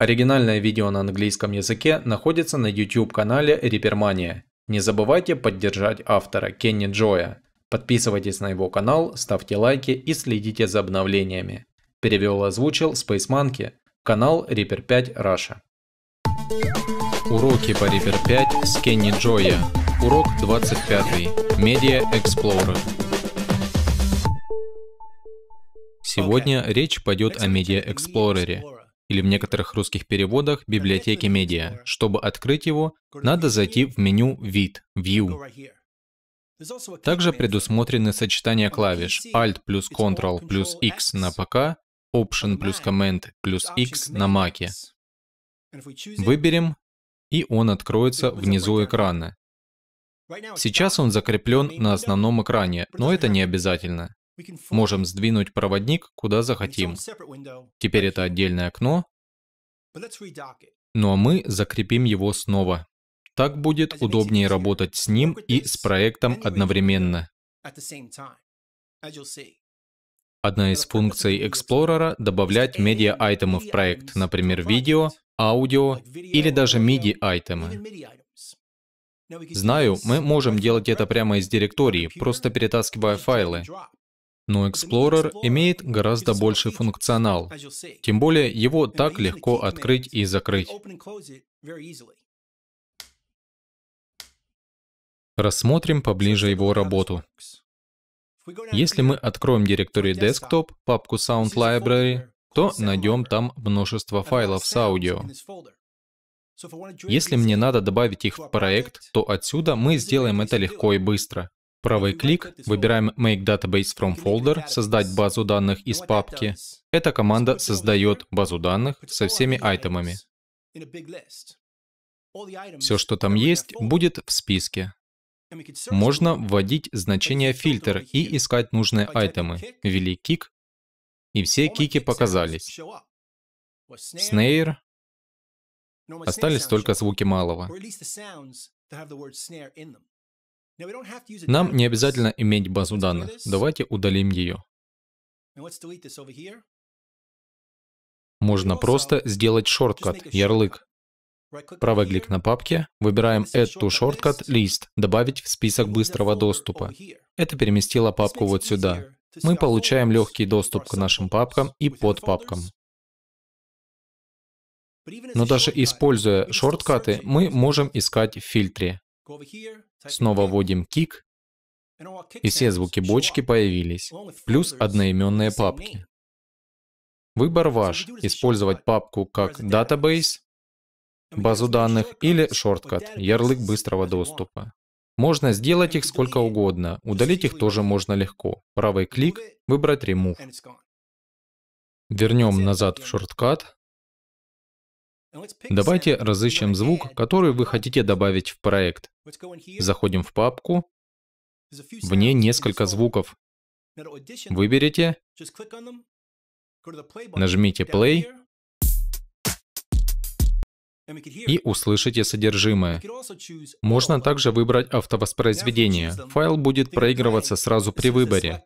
Оригинальное видео на английском языке находится на YouTube-канале Рипермания. Не забывайте поддержать автора Кенни Джоя. Подписывайтесь на его канал, ставьте лайки и следите за обновлениями. Перевел и озвучил Space Monkey, канал Reaper 5 Russia. Уроки по Reaper 5 с Кенни Джоя. Урок 25. Медиа Explorer. Сегодня речь пойдет о Media Explorer или в некоторых русских переводах библиотеки медиа. Чтобы открыть его, надо зайти в меню «Вид» «View». Также предусмотрены сочетания клавиш Alt плюс Ctrl плюс X на ПК, Option плюс Command плюс X на Mac. Выберем, и он откроется внизу экрана. Сейчас он закреплен на основном экране, но это не обязательно. Можем сдвинуть проводник куда захотим. Теперь это отдельное окно, но ну, а мы закрепим его снова. Так будет удобнее работать с ним и с проектом одновременно. Одна из функций Explorer — добавлять медиа-айтемы в проект, например, видео, аудио или даже MIDI-айтемы. Знаю, мы можем делать это прямо из директории, просто перетаскивая файлы но Explorer имеет гораздо больший функционал. Тем более его так легко открыть и закрыть. Рассмотрим поближе его работу. Если мы откроем директорию Desktop, папку Sound Library, то найдем там множество файлов с аудио. Если мне надо добавить их в проект, то отсюда мы сделаем это легко и быстро. Правый клик, выбираем Make Database from Folder, создать базу данных из папки. Эта команда создает базу данных со всеми айтемами. Все, что там есть, будет в списке. Можно вводить значение фильтр и искать нужные айтемы. Ввели кик, и все кики показались. Снейр. Остались только звуки малого. Нам не обязательно иметь базу данных. Давайте удалим ее. Можно просто сделать шорткат, ярлык. Правый клик на папке, выбираем Add to Shortcut List, добавить в список быстрого доступа. Это переместило папку вот сюда. Мы получаем легкий доступ к нашим папкам и под папкам. Но даже используя шорткаты, мы можем искать в фильтре. Снова вводим кик, и все звуки бочки появились, плюс одноименные папки. Выбор ваш, использовать папку как database, базу данных или шорткат, ярлык быстрого доступа. Можно сделать их сколько угодно, удалить их тоже можно легко. Правый клик, выбрать Remove. Вернем назад в шорткат, Давайте разыщем звук, который вы хотите добавить в проект. Заходим в папку. В ней несколько звуков. Выберите, нажмите play, и услышите содержимое. Можно также выбрать автовоспроизведение. Файл будет проигрываться сразу при выборе.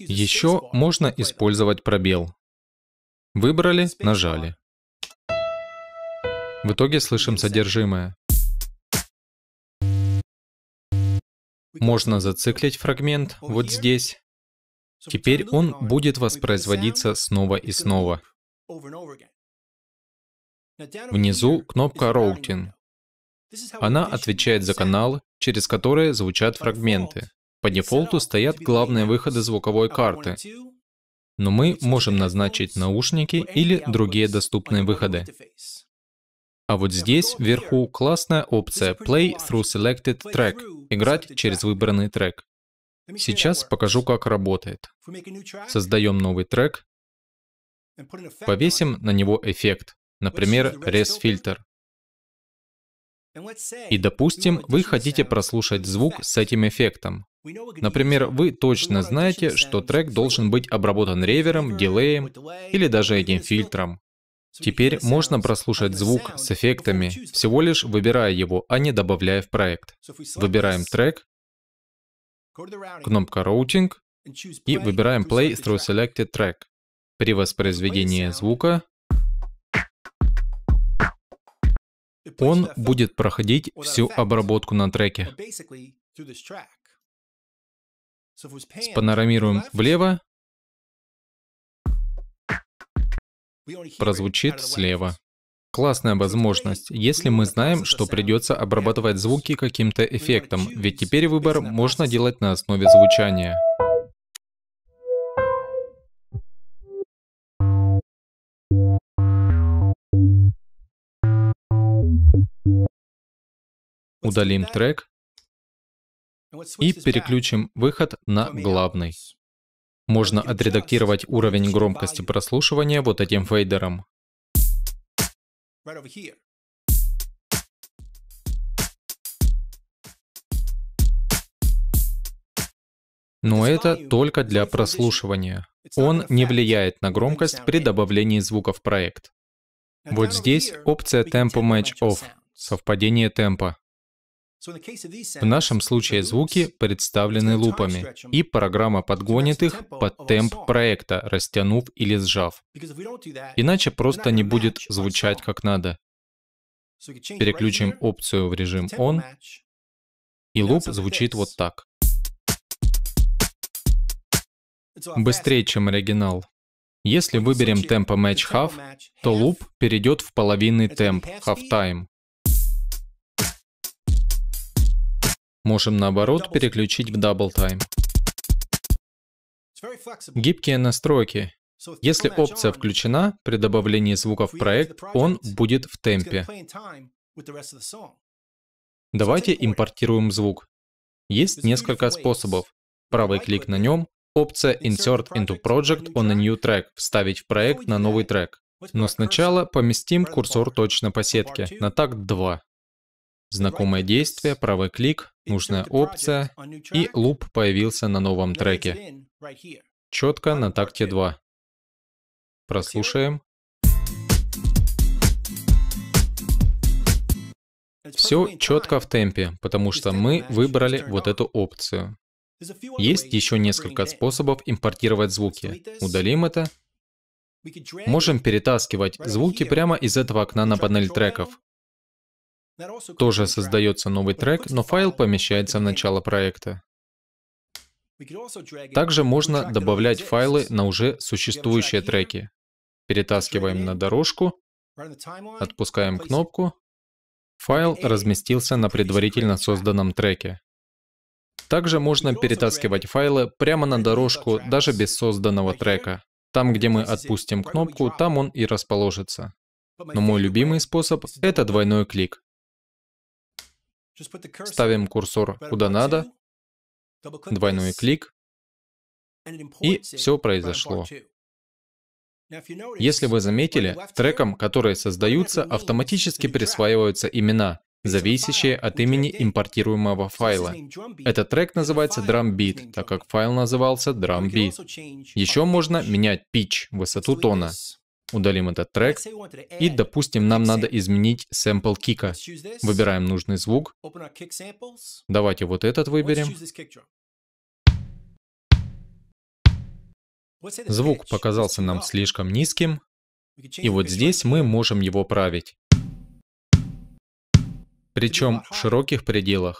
Еще можно использовать пробел. Выбрали, нажали. В итоге слышим содержимое. Можно зациклить фрагмент вот здесь. Теперь он будет воспроизводиться снова и снова. Внизу кнопка «Роутинг». Она отвечает за каналы, через которые звучат фрагменты. По дефолту стоят главные выходы звуковой карты, но мы можем назначить наушники или другие доступные выходы. А вот здесь, вверху, классная опция «Play through selected track» — «Играть через выбранный трек». Сейчас покажу, как работает. Создаем новый трек, повесим на него эффект, например, рез-фильтр. И, допустим, вы хотите прослушать звук с этим эффектом. Например, вы точно знаете, что трек должен быть обработан ревером, дилеем или даже этим фильтром. Теперь можно прослушать звук с эффектами, всего лишь выбирая его, а не добавляя в проект. Выбираем трек, кнопка Routing, и выбираем Play Through Selected Track. При воспроизведении звука он будет проходить всю обработку на треке. Спанорамируем влево, прозвучит слева. Классная возможность, если мы знаем, что придется обрабатывать звуки каким-то эффектом, ведь теперь выбор можно делать на основе звучания. Удалим трек и переключим выход на главный. Можно отредактировать уровень громкости прослушивания вот этим фейдером. Но это только для прослушивания. Он не влияет на громкость при добавлении звука в проект. Вот здесь опция Tempo Match Off — совпадение темпа. В нашем случае звуки представлены лупами, и программа подгонит их под темп проекта, растянув или сжав. Иначе просто не будет звучать как надо. Переключим опцию в режим «On», и луп звучит вот так. Быстрее, чем оригинал. Если выберем темпо match half, то луп перейдет в половинный темп, half time. Можем наоборот переключить в Double Time. Гибкие настройки. Если опция включена, при добавлении звука в проект он будет в темпе. Давайте импортируем звук. Есть несколько способов. Правый клик на нем, опция Insert into Project on a new track, вставить в проект на новый трек. Но сначала поместим курсор точно по сетке, на такт 2. Знакомое действие, правый клик, нужная опция, и луп появился на новом треке. Четко на такте 2. Прослушаем. Все четко в темпе, потому что мы выбрали вот эту опцию. Есть еще несколько способов импортировать звуки. Удалим это. Можем перетаскивать звуки прямо из этого окна на панель треков. Тоже создается новый трек, но файл помещается в начало проекта. Также можно добавлять файлы на уже существующие треки. Перетаскиваем на дорожку, отпускаем кнопку, файл разместился на предварительно созданном треке. Также можно перетаскивать файлы прямо на дорожку даже без созданного трека. Там, где мы отпустим кнопку, там он и расположится. Но мой любимый способ — это двойной клик. Ставим курсор куда надо, двойной клик, и все произошло. Если вы заметили, трекам, которые создаются, автоматически присваиваются имена, зависящие от имени импортируемого файла. Этот трек называется drum beat, так как файл назывался drum beat. Еще можно менять pitch, высоту тона. Удалим этот трек. И, допустим, нам надо изменить сэмпл кика. Выбираем нужный звук. Давайте вот этот выберем. Звук показался нам слишком низким. И вот здесь мы можем его править. Причем в широких пределах.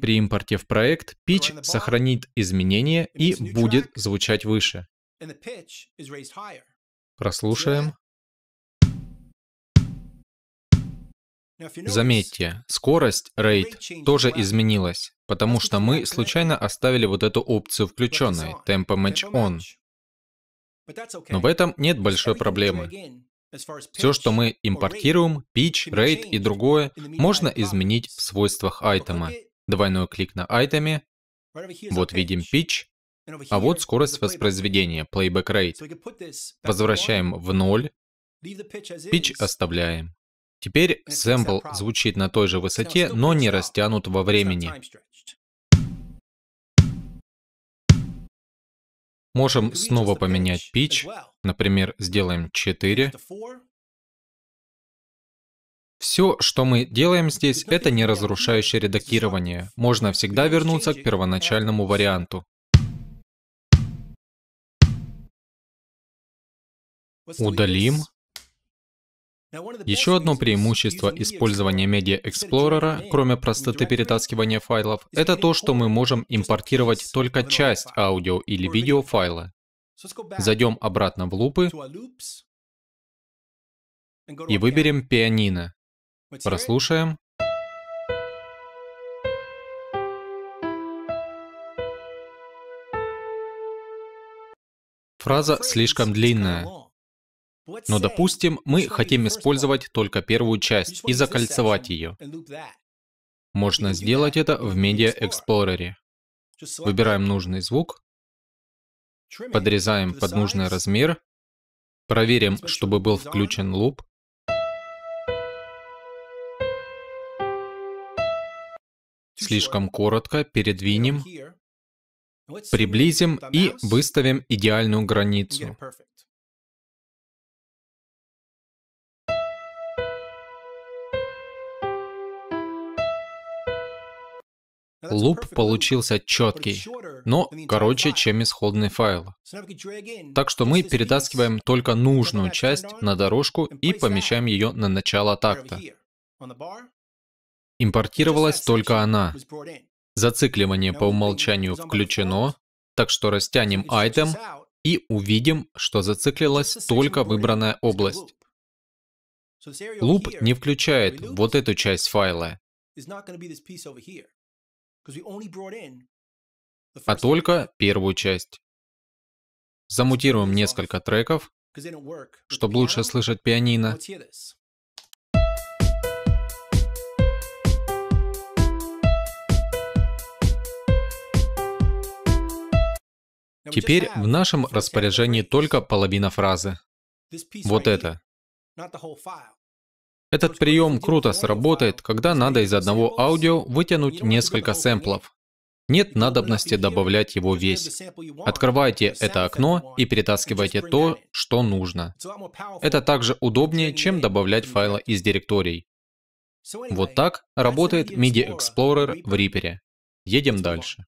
При импорте в проект pitch сохранит изменения и будет звучать выше. Прослушаем. Заметьте, скорость RAID тоже изменилась, потому что мы случайно оставили вот эту опцию включенной, Tempo Match On. Но в этом нет большой проблемы. Все, что мы импортируем, pitch, RAID и другое, можно изменить в свойствах айтема. Двойной клик на айтеме, вот видим pitch, а вот скорость воспроизведения, playback rate. Возвращаем в ноль, пич оставляем. Теперь сэмпл звучит на той же высоте, но не растянут во времени. Можем снова поменять пич, Например, сделаем 4. Все, что мы делаем здесь, это не разрушающее редактирование. Можно всегда вернуться к первоначальному варианту. Удалим. Еще одно преимущество использования Media Explorer, кроме простоты перетаскивания файлов, это то, что мы можем импортировать только часть аудио или видео файла. Зайдем обратно в лупы и выберем пианино. Прослушаем. Фраза слишком длинная. Но, допустим, мы хотим использовать только первую часть и закольцевать ее. Можно сделать это в Media Explorer. Выбираем нужный звук, подрезаем под нужный размер, проверим, чтобы был включен луп, слишком коротко, передвинем, приблизим и выставим идеальную границу. Луп получился четкий, но короче, чем исходный файл. Так что мы перетаскиваем только нужную часть на дорожку и помещаем ее на начало такта. Импортировалась только она. Зацикливание по умолчанию включено, так что растянем item и увидим, что зациклилась только выбранная область. Луп не включает вот эту часть файла а только первую часть. Замутируем несколько треков, чтобы лучше слышать пианино. Теперь в нашем распоряжении только половина фразы. Вот это. Этот прием круто сработает, когда надо из одного аудио вытянуть несколько сэмплов. Нет надобности добавлять его весь. Открывайте а это окно и перетаскивайте то, что нужно. Это также удобнее, чем добавлять файлы из директорий. Вот так работает MIDI Explorer в Reaper. Едем дальше.